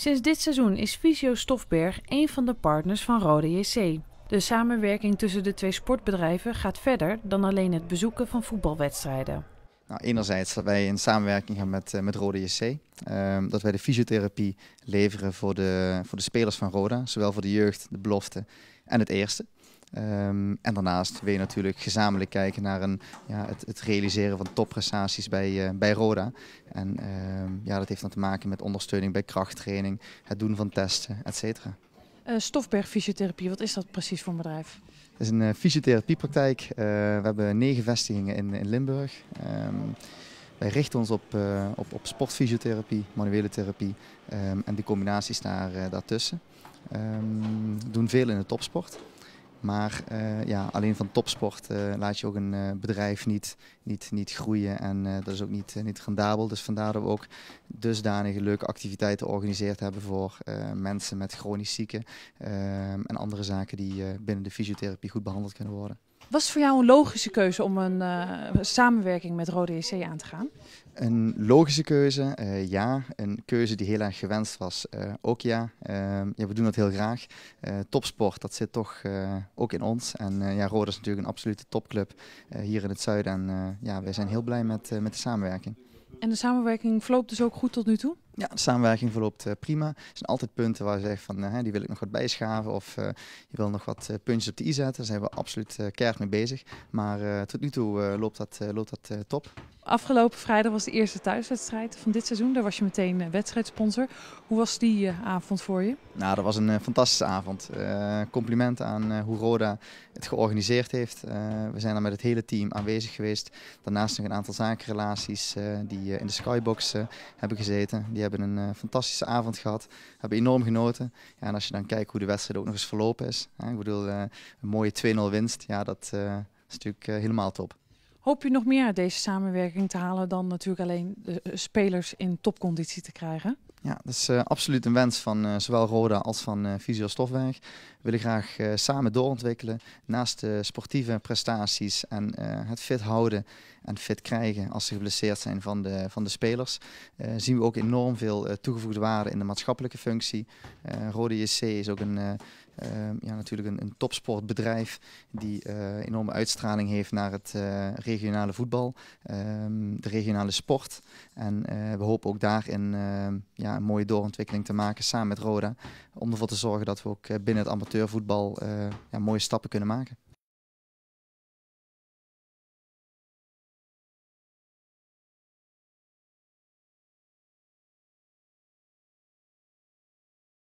Sinds dit seizoen is Visio Stofberg een van de partners van Rode JC. De samenwerking tussen de twee sportbedrijven gaat verder dan alleen het bezoeken van voetbalwedstrijden. Nou, enerzijds dat wij in samenwerking gaan met, eh, met Roda JC. Ehm, dat wij de fysiotherapie leveren voor de, voor de spelers van Roda. Zowel voor de jeugd, de belofte en het eerste. Ehm, en daarnaast wil je natuurlijk gezamenlijk kijken naar een, ja, het, het, realiseren van topprestaties bij, eh, bij Roda. En ehm, ja, dat heeft dan te maken met ondersteuning bij krachttraining, het doen van testen, et cetera. Eh, Stofberg Fysiotherapie, wat is dat precies voor een bedrijf? Het is een eh, fysiotherapiepraktijk. we hebben negen vestigingen in, in Limburg. Ehm, wij richten ons op, op, op sportfysiotherapie, manuele therapie en de combinaties daar, daartussen. we doen veel in de topsport. Maar eh, ja, alleen van topsport eh, laat je ook een eh, bedrijf niet, niet, niet groeien. En dat is ook niet, niet rendabel. Dus vandaar dat we ook dusdanige leuke activiteiten georganiseerd hebben voor mensen met chronisch zieken. Ehm, en andere zaken die binnen de fysiotherapie goed behandeld kunnen worden. Was het voor jou een logische keuze om een eh, samenwerking met Rode EC aan te gaan? Een logische keuze, eh, ja. Een keuze die heel erg gewenst was, eh, ook ja. Ehm, ja. We doen dat heel graag. topsport, dat zit toch ook in ons. En ja, Rode is natuurlijk een absolute topclub hier in het zuiden. En ja, wij zijn heel blij met, met de samenwerking. En de samenwerking verloopt dus ook goed tot nu toe? Ja, de samenwerking verloopt eh, prima. Er zijn altijd punten waar je zegt van eh, die wil ik nog wat bijschaven of eh, je wil nog wat puntjes op de i zetten. Daar zijn we absoluut keihard mee bezig. Maar tot nu toe loopt dat, loopt dat top. Afgelopen vrijdag was de eerste thuiswedstrijd van dit seizoen. Daar was je meteen wedstrijdsponsor. Hoe was die avond voor je? Nou, dat was een fantastische avond. compliment aan hoe Roda het georganiseerd heeft. we zijn er met het hele team aanwezig geweest. Daarnaast nog een aantal zakenrelaties die in de skybox hebben gezeten. Die hebben een eh, fantastische avond gehad. Hebben enorm genoten. Ja, en als je dan kijkt hoe de wedstrijd ook nog eens verlopen is. Hè, ik bedoel, eh, een mooie 2-0 winst. Ja, dat eh, is natuurlijk helemaal top. Hoop je nog meer uit deze samenwerking te halen dan natuurlijk alleen de spelers in topconditie te krijgen? Ja, dat is eh, absoluut een wens van eh, zowel Roda als van uh, Stofweg. We willen graag samen doorontwikkelen naast de sportieve prestaties en het fit houden en fit krijgen als ze geblesseerd zijn van de, van de spelers. zien we ook enorm veel toegevoegde waarde in de maatschappelijke functie. Roda JC is ook een Ehm, ja, natuurlijk een, een topsportbedrijf die eh, enorme uitstraling heeft naar het eh, regionale voetbal, ehm, de regionale sport. En eh, we hopen ook daarin ehm, ja, een mooie doorontwikkeling te maken samen met Roda. Om ervoor te zorgen dat we ook binnen het amateurvoetbal ja, mooie stappen kunnen maken.